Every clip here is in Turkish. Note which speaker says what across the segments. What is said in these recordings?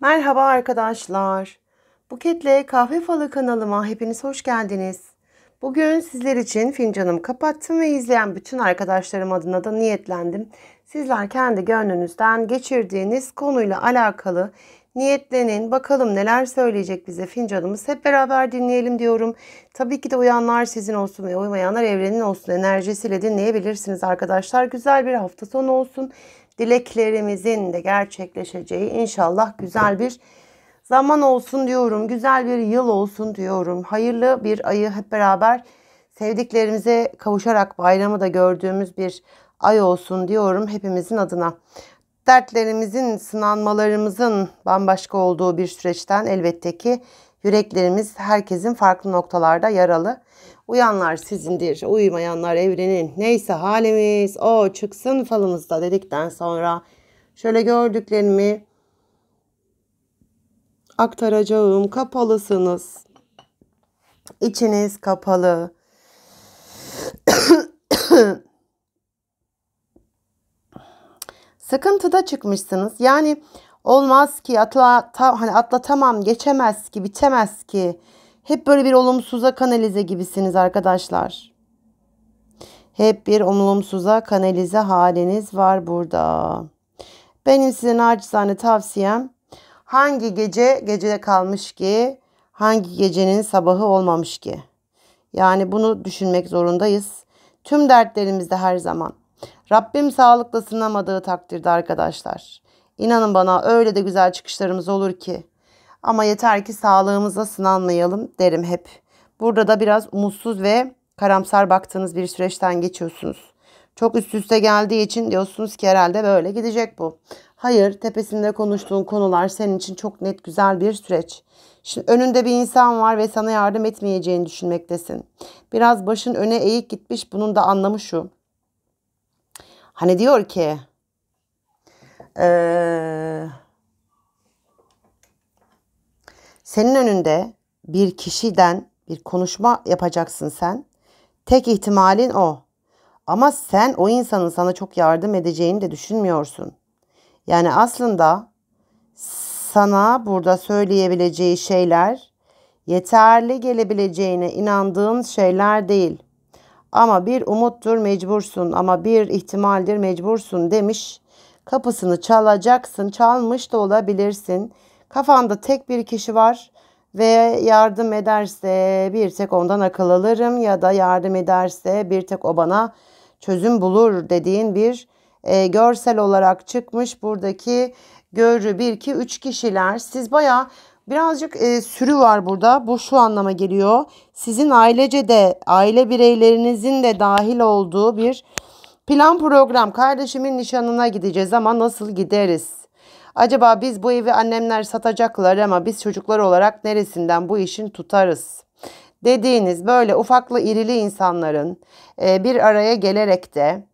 Speaker 1: Merhaba arkadaşlar. Buketle Kahve Falı kanalıma hepiniz hoş geldiniz. Bugün sizler için fincanımı kapattım ve izleyen bütün arkadaşlarım adına da niyetlendim. Sizler kendi gönlünüzden geçirdiğiniz konuyla alakalı niyetlenin. Bakalım neler söyleyecek bize fincanımız. Hep beraber dinleyelim diyorum. Tabii ki de uyanlar sizin olsun ve uymayanlar evrenin olsun enerjisiyle dinleyebilirsiniz arkadaşlar. Güzel bir hafta sonu olsun dileklerimizin de gerçekleşeceği inşallah güzel bir zaman olsun diyorum. Güzel bir yıl olsun diyorum. Hayırlı bir ayı hep beraber sevdiklerimize kavuşarak bayramı da gördüğümüz bir ay olsun diyorum hepimizin adına. Dertlerimizin, sınanmalarımızın bambaşka olduğu bir süreçten elbette ki yüreklerimiz herkesin farklı noktalarda yaralı. Uyanlar sizindir, şey, uyumayanlar evrenin. Neyse halimiz o çıksın falımızda dedikten sonra şöyle gördüklerimi aktaracağım. Kapalısınız. İçiniz kapalı. Sıkıntıda çıkmışsınız. Yani olmaz ki atla, ta, hani atlatamam, geçemez ki, bitemez ki hep böyle bir olumsuza kanalize gibisiniz arkadaşlar. Hep bir olumsuza kanalize haliniz var burada. Benim size nacizane tavsiyem hangi gece gecede kalmış ki hangi gecenin sabahı olmamış ki? Yani bunu düşünmek zorundayız. Tüm dertlerimizde her zaman. Rabbim sağlıkla sınamadığı takdirde arkadaşlar. İnanın bana öyle de güzel çıkışlarımız olur ki. Ama yeter ki sağlığımıza sınanmayalım derim hep. Burada da biraz umutsuz ve karamsar baktığınız bir süreçten geçiyorsunuz. Çok üst üste geldiği için diyorsunuz ki herhalde böyle gidecek bu. Hayır, tepesinde konuştuğun konular senin için çok net güzel bir süreç. Şimdi önünde bir insan var ve sana yardım etmeyeceğini düşünmektesin. Biraz başın öne eğik gitmiş. Bunun da anlamı şu. Hani diyor ki ee, senin önünde bir kişiden bir konuşma yapacaksın sen. Tek ihtimalin o. Ama sen o insanın sana çok yardım edeceğini de düşünmüyorsun. Yani aslında sana burada söyleyebileceği şeyler yeterli gelebileceğine inandığın şeyler değil. Ama bir umuttur mecbursun ama bir ihtimaldir mecbursun demiş. Kapısını çalacaksın, çalmış da olabilirsin.'' Kafanda tek bir kişi var ve yardım ederse bir tek ondan akıl alırım ya da yardım ederse bir tek o bana çözüm bulur dediğin bir e, görsel olarak çıkmış buradaki görü bir 2 üç kişiler siz baya birazcık e, sürü var burada bu şu anlama geliyor sizin ailece de aile bireylerinizin de dahil olduğu bir plan program kardeşimin nişanına gideceğiz ama nasıl gideriz Acaba biz bu evi annemler satacaklar ama biz çocuklar olarak neresinden bu işin tutarız? Dediğiniz böyle ufaklı irili insanların e, bir araya gelerek de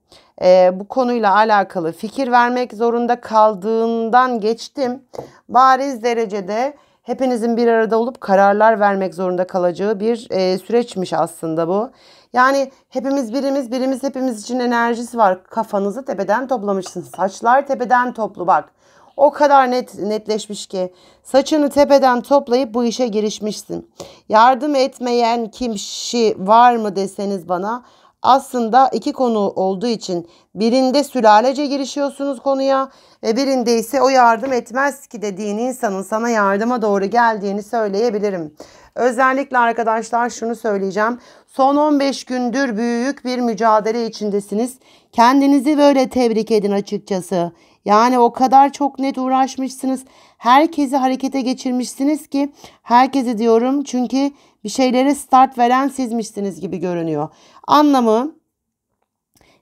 Speaker 1: e, bu konuyla alakalı fikir vermek zorunda kaldığından geçtim. Bariz derecede hepinizin bir arada olup kararlar vermek zorunda kalacağı bir e, süreçmiş aslında bu. Yani hepimiz birimiz birimiz hepimiz için enerjisi var. Kafanızı tepeden toplamışsınız. Saçlar tepeden toplu bak. O kadar net netleşmiş ki saçını tepeden toplayıp bu işe girişmişsin. Yardım etmeyen kimşi var mı deseniz bana aslında iki konu olduğu için birinde sülalece girişiyorsunuz konuya ve birinde ise o yardım etmez ki dediğin insanın sana yardıma doğru geldiğini söyleyebilirim. Özellikle arkadaşlar şunu söyleyeceğim. Son 15 gündür büyük bir mücadele içindesiniz. Kendinizi böyle tebrik edin açıkçası. Yani o kadar çok net uğraşmışsınız. Herkesi harekete geçirmişsiniz ki herkese diyorum çünkü bir şeylere start veren sizmişsiniz gibi görünüyor. Anlamı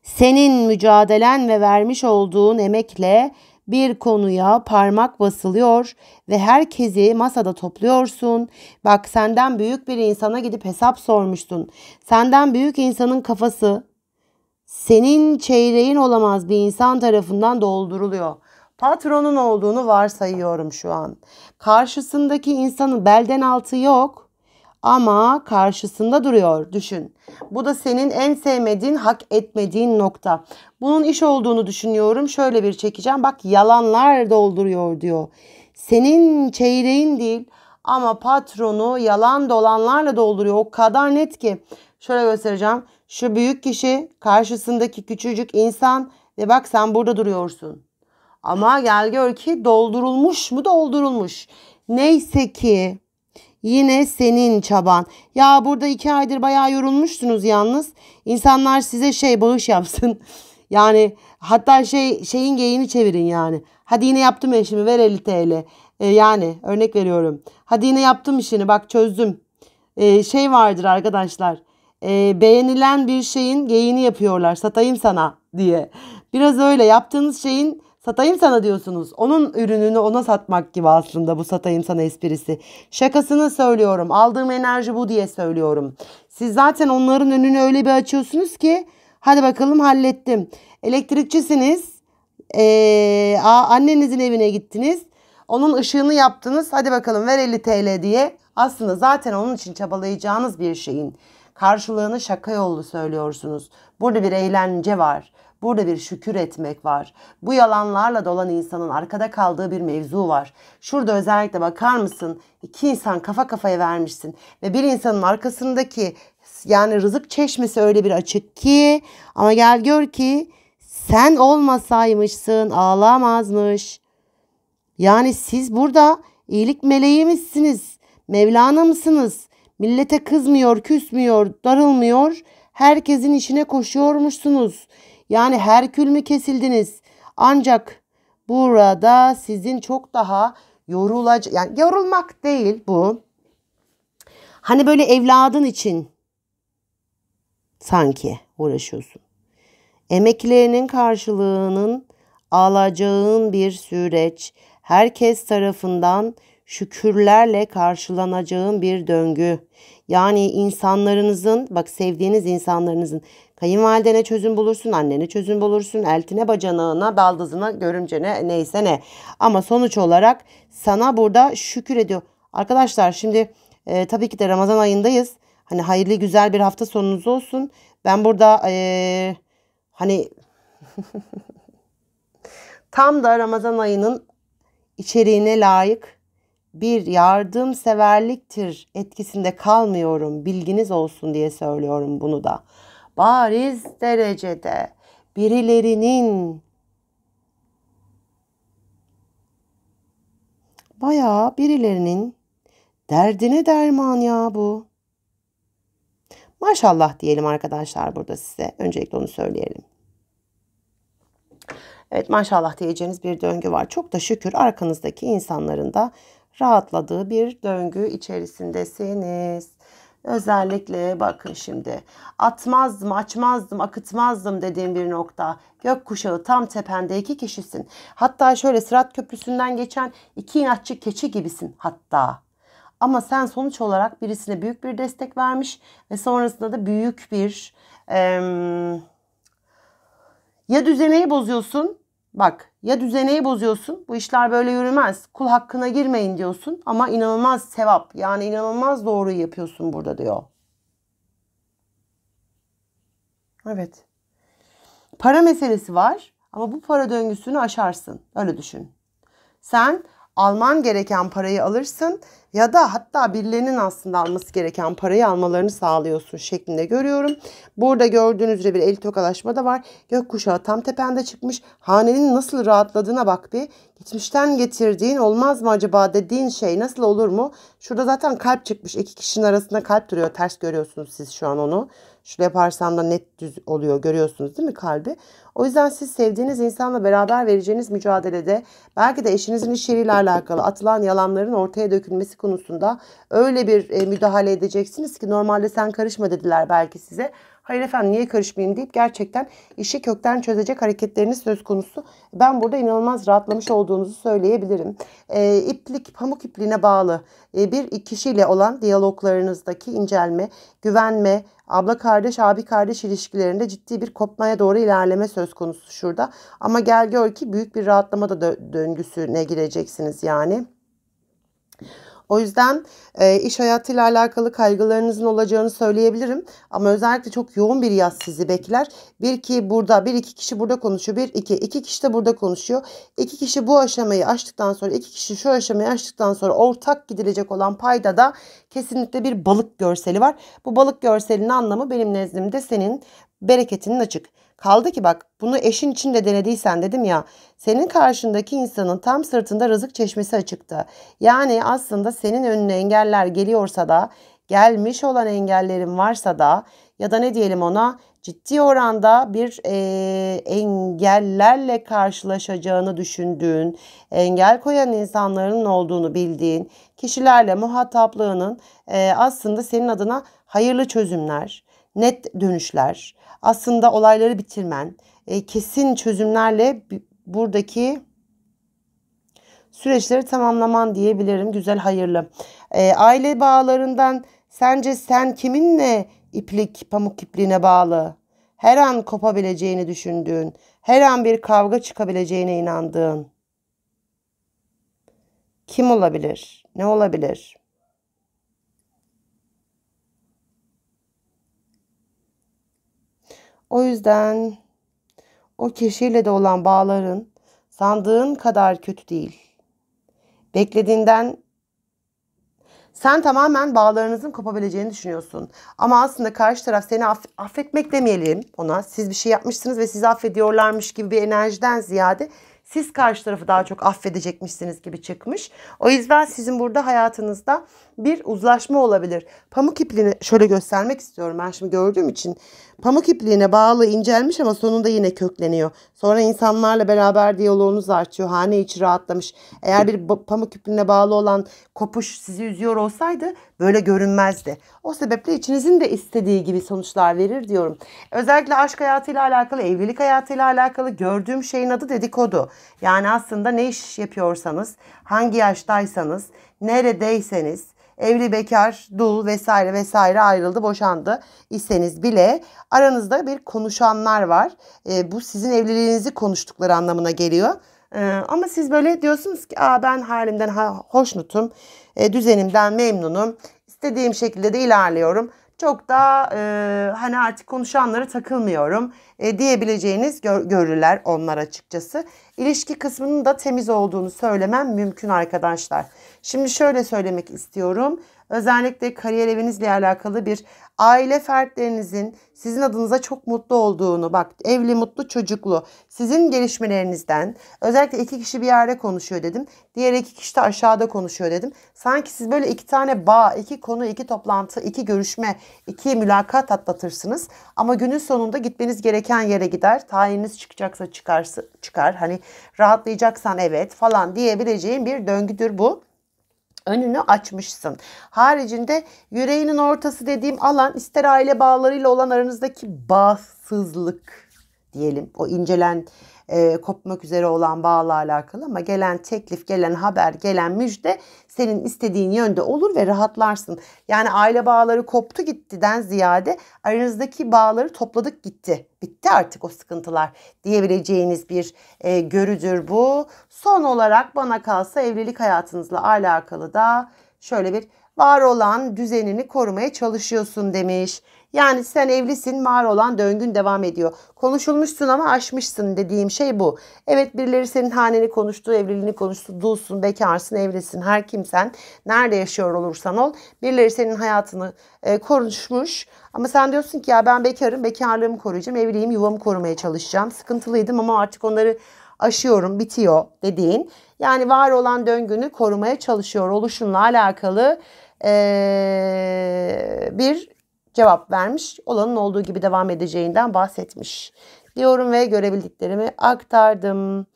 Speaker 1: senin mücadelen ve vermiş olduğun emekle bir konuya parmak basılıyor ve herkesi masada topluyorsun. Bak senden büyük bir insana gidip hesap sormuştun. Senden büyük insanın kafası senin çeyreğin olamaz bir insan tarafından dolduruluyor. Patronun olduğunu varsayıyorum şu an. Karşısındaki insanın belden altı yok ama karşısında duruyor. Düşün. Bu da senin en sevmediğin, hak etmediğin nokta. Bunun iş olduğunu düşünüyorum. Şöyle bir çekeceğim. Bak yalanlar dolduruyor diyor. Senin çeyreğin değil ama patronu yalan dolanlarla dolduruyor. O kadar net ki Şöyle göstereceğim. Şu büyük kişi karşısındaki küçücük insan ve bak sen burada duruyorsun. Ama gel gör ki doldurulmuş mu doldurulmuş. Neyse ki yine senin çaban. Ya burada iki aydır bayağı yorulmuşsunuz yalnız. İnsanlar size şey bağış yapsın. Yani hatta şey şeyin geyini çevirin yani. Hadi yine yaptım işimi ver 50 TL. Ee, yani örnek veriyorum. Hadi yine yaptım işini bak çözdüm. Ee, şey vardır arkadaşlar e, beğenilen bir şeyin geyini yapıyorlar. Satayım sana diye. Biraz öyle yaptığınız şeyin satayım sana diyorsunuz. Onun ürününü ona satmak gibi aslında bu satayım sana esprisi. Şakasını söylüyorum. Aldığım enerji bu diye söylüyorum. Siz zaten onların önünü öyle bir açıyorsunuz ki hadi bakalım hallettim. Elektrikçisiniz. Ee, annenizin evine gittiniz. Onun ışığını yaptınız. Hadi bakalım ver 50 TL diye. Aslında zaten onun için çabalayacağınız bir şeyin Karşılığını şaka yollu söylüyorsunuz. Burada bir eğlence var. Burada bir şükür etmek var. Bu yalanlarla dolan insanın arkada kaldığı bir mevzu var. Şurada özellikle bakar mısın? İki insan kafa kafaya vermişsin ve bir insanın arkasındaki yani rızık çeşmesi öyle bir açık ki ama gel gör ki sen olmasaymışsın ağlamazmış. Yani siz burada iyilik meleği misiniz? Mevlana mısınız? Millete kızmıyor, küsmüyor, darılmıyor. Herkesin işine koşuyormuşsunuz. Yani Herkül mü kesildiniz? Ancak burada sizin çok daha yorulacak yani yorulmak değil bu. Hani böyle evladın için sanki uğraşıyorsun. Emeklerinin karşılığının alacağın bir süreç herkes tarafından şükürlerle karşılanacağın bir döngü. Yani insanlarınızın, bak sevdiğiniz insanlarınızın kayınvalidene çözüm bulursun, annene çözüm bulursun, eltine bacanağına, baldızına, görümcene neyse ne. Ama sonuç olarak sana burada şükür ediyor. Arkadaşlar şimdi e, tabii ki de Ramazan ayındayız. Hani hayırlı güzel bir hafta sonunuz olsun. Ben burada e, hani tam da Ramazan ayının içeriğine layık bir yardımseverliktir etkisinde kalmıyorum bilginiz olsun diye söylüyorum bunu da. Bariz derecede birilerinin bayağı birilerinin derdine derman ya bu. Maşallah diyelim arkadaşlar burada size. Öncelikle onu söyleyelim. Evet maşallah diyeceğiniz bir döngü var. Çok da şükür arkanızdaki insanların da rahatladığı bir döngü içerisindesiniz. Özellikle bakın şimdi atmazdım, açmazdım, akıtmazdım dediğim bir nokta. Gökkuşağı tam tepende iki kişisin. Hatta şöyle Sırat Köprüsü'nden geçen iki inatçı keçi gibisin hatta. Ama sen sonuç olarak birisine büyük bir destek vermiş ve sonrasında da büyük bir e, ya düzeneyi bozuyorsun. Bak ya düzeneyi bozuyorsun. Bu işler böyle yürümez. Kul hakkına girmeyin diyorsun ama inanılmaz sevap. Yani inanılmaz doğruyu yapıyorsun burada diyor. Evet. Para meselesi var ama bu para döngüsünü aşarsın. Öyle düşün. Sen alman gereken parayı alırsın ya da hatta birilerinin aslında alması gereken parayı almalarını sağlıyorsun şeklinde görüyorum. Burada gördüğünüz üzere bir el tokalaşma da var. Gökkuşağı tam tepende çıkmış. Hanenin nasıl rahatladığına bak bir. Geçmişten getirdiğin olmaz mı acaba dediğin şey nasıl olur mu? Şurada zaten kalp çıkmış. İki kişinin arasında kalp duruyor. Ters görüyorsunuz siz şu an onu. Şöyle yaparsam da net düz oluyor. Görüyorsunuz değil mi kalbi? O yüzden siz sevdiğiniz insanla beraber vereceğiniz mücadelede belki de eşinizin iş yeriyle alakalı atılan yalanların ortaya dökülmesi konusunda öyle bir e, müdahale edeceksiniz ki normalde sen karışma dediler belki size hayır efendim niye karışmayayım deyip gerçekten işi kökten çözecek hareketleriniz söz konusu. Ben burada inanılmaz rahatlamış olduğunuzu söyleyebilirim. E, iplik, pamuk ipliğine bağlı e, bir kişiyle olan diyaloglarınızdaki incelme, güvenme, abla kardeş abi kardeş ilişkilerinde ciddi bir kopmaya doğru ilerleme söz konusu şurada. Ama gel gör ki büyük bir rahatlama da dö döngüsüne gireceksiniz yani. O yüzden e, iş hayatıyla alakalı kaygılarınızın olacağını söyleyebilirim. Ama özellikle çok yoğun bir yaz sizi bekler. Bir ki burada, bir iki kişi burada konuşuyor. Bir iki, iki kişi de burada konuşuyor. İki kişi bu aşamayı açtıktan sonra, iki kişi şu aşamayı açtıktan sonra ortak gidilecek olan payda da kesinlikle bir balık görseli var. Bu balık görselinin anlamı benim nezdimde senin bereketinin açık. Kaldı ki bak bunu eşin için de denediysen dedim ya senin karşındaki insanın tam sırtında rızık çeşmesi açıktı. Yani aslında senin önüne engeller geliyorsa da gelmiş olan engellerin varsa da ya da ne diyelim ona ciddi oranda bir e, engellerle karşılaşacağını düşündüğün, engel koyan insanların olduğunu bildiğin kişilerle muhataplığının e, aslında senin adına hayırlı çözümler, net dönüşler, aslında olayları bitirmen, e, kesin çözümlerle buradaki süreçleri tamamlaman diyebilirim. Güzel, hayırlı. E, aile bağlarından sence sen kiminle iplik, pamuk ipliğine bağlı? Her an kopabileceğini düşündüğün, her an bir kavga çıkabileceğine inandığın kim olabilir? Ne olabilir? O yüzden o kişiyle de olan bağların sandığın kadar kötü değil. Beklediğinden sen tamamen bağlarınızın kopabileceğini düşünüyorsun. Ama aslında karşı taraf seni aff- affetmek demeyelim ona. Siz bir şey yapmışsınız ve sizi affediyorlarmış gibi bir enerjiden ziyade siz karşı tarafı daha çok affedecekmişsiniz gibi çıkmış. O yüzden sizin burada hayatınızda bir uzlaşma olabilir. Pamuk ipliğini şöyle göstermek istiyorum ben şimdi gördüğüm için. Pamuk ipliğine bağlı incelmiş ama sonunda yine kökleniyor. Sonra insanlarla beraber diyaloğunuz artıyor. Hane içi rahatlamış. Eğer bir pamuk ipliğine bağlı olan kopuş sizi üzüyor olsaydı böyle görünmezdi. O sebeple içinizin de istediği gibi sonuçlar verir diyorum. Özellikle aşk hayatıyla alakalı, evlilik hayatıyla alakalı gördüğüm şeyin adı dedikodu. Yani aslında ne iş yapıyorsanız, hangi yaştaysanız, neredeyseniz, evli, bekar, dul vesaire vesaire ayrıldı, boşandı iseniz bile aranızda bir konuşanlar var. E, bu sizin evliliğinizi konuştukları anlamına geliyor. E, ama siz böyle diyorsunuz ki Aa, ben halimden ha hoşnutum, e, düzenimden memnunum, istediğim şekilde de ilerliyorum çok da e, hani artık konuşanlara takılmıyorum e, diyebileceğiniz gör, görürler onlar açıkçası. İlişki kısmının da temiz olduğunu söylemem mümkün arkadaşlar. Şimdi şöyle söylemek istiyorum. Özellikle kariyer evinizle alakalı bir aile fertlerinizin sizin adınıza çok mutlu olduğunu, bak evli, mutlu, çocuklu, sizin gelişmelerinizden özellikle iki kişi bir yerde konuşuyor dedim. Diğer iki kişi de aşağıda konuşuyor dedim. Sanki siz böyle iki tane bağ, iki konu, iki toplantı, iki görüşme, iki mülakat atlatırsınız. Ama günün sonunda gitmeniz gereken yere gider. Tayininiz çıkacaksa çıkarsa, çıkar. Hani rahatlayacaksan evet falan diyebileceğim bir döngüdür bu önünü açmışsın. Haricinde yüreğinin ortası dediğim alan ister aile bağlarıyla olan aranızdaki bağsızlık diyelim. O incelen e, kopmak üzere olan bağla alakalı ama gelen teklif, gelen haber, gelen müjde senin istediğin yönde olur ve rahatlarsın. Yani aile bağları koptu gittiden ziyade aranızdaki bağları topladık gitti. Bitti artık o sıkıntılar diyebileceğiniz bir e, görüdür bu. Son olarak bana kalsa evlilik hayatınızla alakalı da şöyle bir var olan düzenini korumaya çalışıyorsun demiş. Yani sen evlisin, var olan döngün devam ediyor. Konuşulmuşsun ama aşmışsın dediğim şey bu. Evet birileri senin haneni konuştu, evliliğini konuştu, dulsun, bekarsın, evlisin, her kimsen, nerede yaşıyor olursan ol. Birileri senin hayatını e, konuşmuş ama sen diyorsun ki ya ben bekarım, bekarlığımı koruyacağım, evliyim, yuvamı korumaya çalışacağım. Sıkıntılıydım ama artık onları aşıyorum, bitiyor dediğin. Yani var olan döngünü korumaya çalışıyor oluşunla alakalı ee, bir cevap vermiş. Olanın olduğu gibi devam edeceğinden bahsetmiş. Diyorum ve görebildiklerimi aktardım.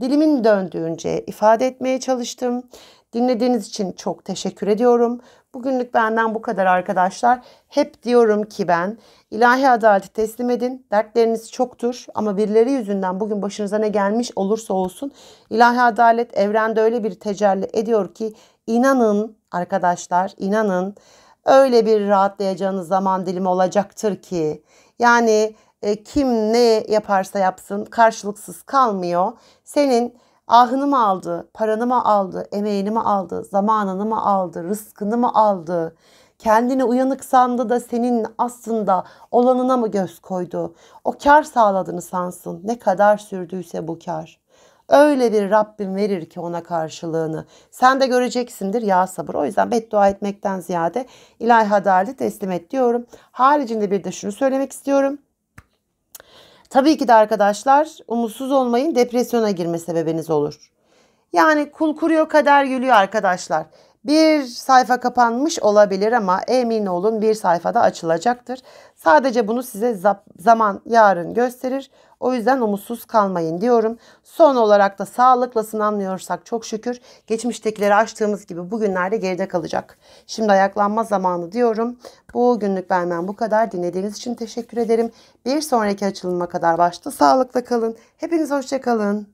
Speaker 1: Dilimin döndüğünce ifade etmeye çalıştım. Dinlediğiniz için çok teşekkür ediyorum. Bugünlük benden bu kadar arkadaşlar. Hep diyorum ki ben ilahi adaleti teslim edin. Dertleriniz çoktur ama birileri yüzünden bugün başınıza ne gelmiş olursa olsun ilahi adalet evrende öyle bir tecelli ediyor ki İnanın arkadaşlar inanın öyle bir rahatlayacağınız zaman dilimi olacaktır ki yani e, kim ne yaparsa yapsın karşılıksız kalmıyor. Senin ahını mı aldı, paranı mı aldı, emeğini mi aldı, zamanını mı aldı, rızkını mı aldı? Kendini uyanık sandı da senin aslında olanına mı göz koydu? O kar sağladığını sansın. Ne kadar sürdüyse bu kar. Öyle bir Rabbim verir ki ona karşılığını. Sen de göreceksindir ya sabır. O yüzden beddua etmekten ziyade ilahi adaleti teslim et diyorum. Haricinde bir de şunu söylemek istiyorum. Tabii ki de arkadaşlar umutsuz olmayın depresyona girme sebebiniz olur. Yani kul kuruyor kader gülüyor arkadaşlar. Bir sayfa kapanmış olabilir ama emin olun bir sayfada açılacaktır. Sadece bunu size zaman yarın gösterir. O yüzden umutsuz kalmayın diyorum. Son olarak da sağlıkla sınanmıyorsak çok şükür geçmiştekileri açtığımız gibi bugünlerde geride kalacak. Şimdi ayaklanma zamanı diyorum. Bu günlük benden bu kadar. Dinlediğiniz için teşekkür ederim. Bir sonraki açılıma kadar başta sağlıkla kalın. Hepiniz hoşçakalın.